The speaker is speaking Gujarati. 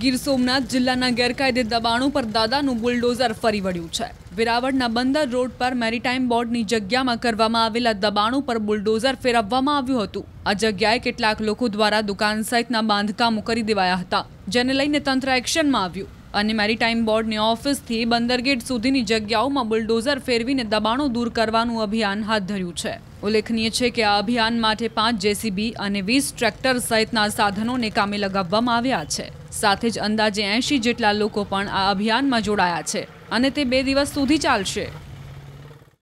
ગીર સોમનાથ જિલ્લાના ગેરકાયદે દબાણો પર દાદાનું બુલડોઝર ફરી વળ્યું છે વેરાવળના બંદર રોડ પર મેરીટાઈમ બોર્ડની જગ્યામાં કરવામાં આવેલા દબાણો પર બુલડોઝર ફેરવવામાં આવ્યું હતું આ જગ્યાએ કેટલાક લોકો દ્વારા દુકાન સહિતના બાંધકામો કરી દેવાયા હતા જેને લઈને તંત્ર એક્શનમાં આવ્યું અને મેરીટાઈમ બોર્ડની ઓફિસથી બંદરગેટ સુધીની જગ્યાઓમાં બુલડોઝર ફેરવીને દબાણો દૂર કરવાનું અભિયાન હાથ ધર્યું છે ઉલ્લેખનીય છે કે આ અભિયાન માટે પાંચ જેસીબી અને વીસ ટ્રેક્ટર સહિતના સાધનોને કામે લગાવવામાં આવ્યા છે સાથે જ અંદાજે એંશી જેટલા લોકો પણ આ અભિયાનમાં જોડાયા છે અને તે બે દિવસ સુધી ચાલશે